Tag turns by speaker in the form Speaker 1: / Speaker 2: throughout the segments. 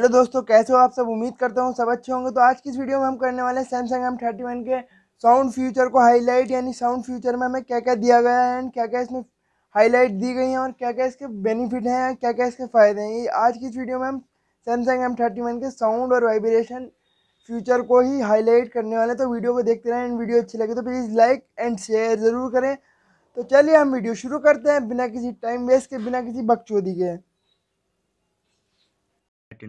Speaker 1: hello दोस्तों कैसे हो आप सब उम्मीद करता हूँ सब अच्छे होंगे तो आज की इस वीडियो में हम करने वाले हैं सैमसंग एम थर्टी वन के साउंड फ्यूचर को हाईलाइट यानी साउंड फ्यूचर में हमें क्या क्या दिया गया है एंड क्या क्या इसमें हाईलाइट दी गई हैं और क्या क्या इसके बेनिफिट हैं क्या क्या इसके फ़ायदे हैं ये आज की इस वीडियो में हम सैमसंग एम थर्टी वन के साउंड और वाइब्रेशन फ्यूचर को ही हाईलाइट करने वाले तो वीडियो को देखते रहें एंड वीडियो अच्छी लगे तो प्लीज़ लाइक एंड शेयर ज़रूर करें तो चलिए हम वीडियो शुरू करते हैं बिना किसी टाइम वेस्ट के बिना किसी बकचोदी के तो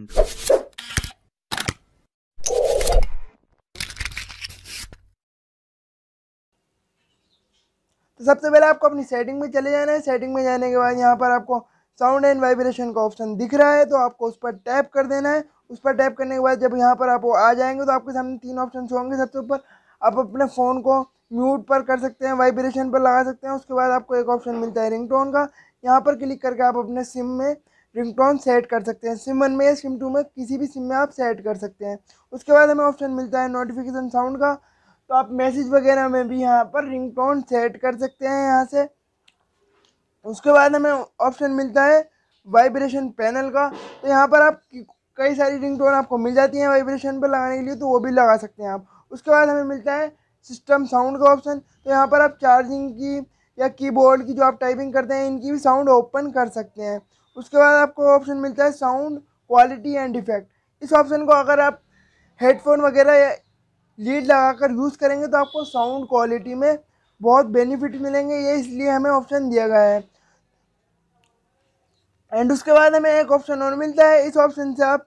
Speaker 1: सबसे पहले आपको अपनी सेटिंग में चले जाना है सेटिंग में जाने के बाद यहाँ पर आपको साउंड एंड वाइब्रेशन का ऑप्शन दिख रहा है तो आपको उस पर टैप कर देना है उस पर टैप करने के बाद जब यहाँ पर आप आ जाएंगे तो आपके सामने तीन ऑप्शन होंगे सबसे ऊपर आप अपने फ़ोन को म्यूट पर कर सकते हैं वाइब्रेशन पर लगा सकते हैं उसके बाद आपको एक ऑप्शन मिलता है रिंग का यहाँ पर क्लिक करके आप अपने सिम में रिंगटोन सेट कर सकते हैं सिम वन में या सिम टू में किसी भी सिम में आप सेट कर सकते हैं उसके बाद हमें ऑप्शन मिलता है नोटिफिकेशन साउंड का तो आप मैसेज वगैरह में भी यहाँ पर रिंगटोन सेट कर सकते हैं यहाँ से उसके बाद हमें ऑप्शन मिलता है वाइब्रेशन पैनल का तो यहाँ पर आप कई सारी रिंगटोन आपको मिल जाती हैं वाइब्रेशन पर लगाने के लिए तो वो भी लगा सकते हैं आप उसके बाद हमें मिलता है सिस्टम साउंड का ऑप्शन तो यहाँ पर आप चार्जिंग की या कीबोर्ड की जो आप टाइपिंग करते हैं इनकी भी साउंड ओपन कर सकते हैं उसके बाद आपको ऑप्शन मिलता है साउंड क्वालिटी एंड इफेक्ट इस ऑप्शन को अगर आप हेडफोन वगैरह या लीड लगाकर यूज़ करेंगे तो आपको साउंड क्वालिटी में बहुत बेनिफिट मिलेंगे ये इसलिए हमें ऑप्शन दिया गया है एंड उसके बाद हमें एक ऑप्शन और मिलता है इस ऑप्शन से आप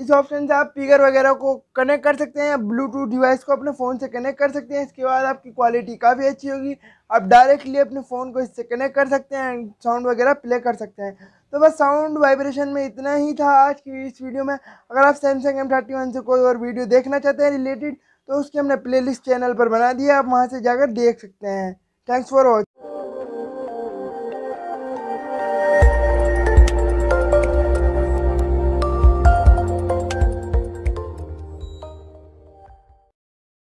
Speaker 1: इस ऑप्शन से आप स्पीकर वगैरह को कनेक्ट कर सकते हैं या ब्लूटूथ डिवाइस को अपने फ़ोन से कनेक्ट कर सकते हैं इसके बाद आपकी क्वालिटी काफ़ी अच्छी होगी आप डायरेक्टली अपने फ़ोन को इससे कनेक्ट कर सकते हैं एंड साउंड वगैरह प्ले कर सकते हैं तो बस साउंड वाइब्रेशन में इतना ही था आज की इस वीडियो में अगर आप सैमसंग एम थर्टी वन से कोई और वीडियो देखना चाहते हैं रिलेटेड तो उसकी हमने प्लेलिस्ट चैनल पर बना दिया आप वहाँ से जाकर देख सकते हैं थैंक्स फॉर वॉचिंग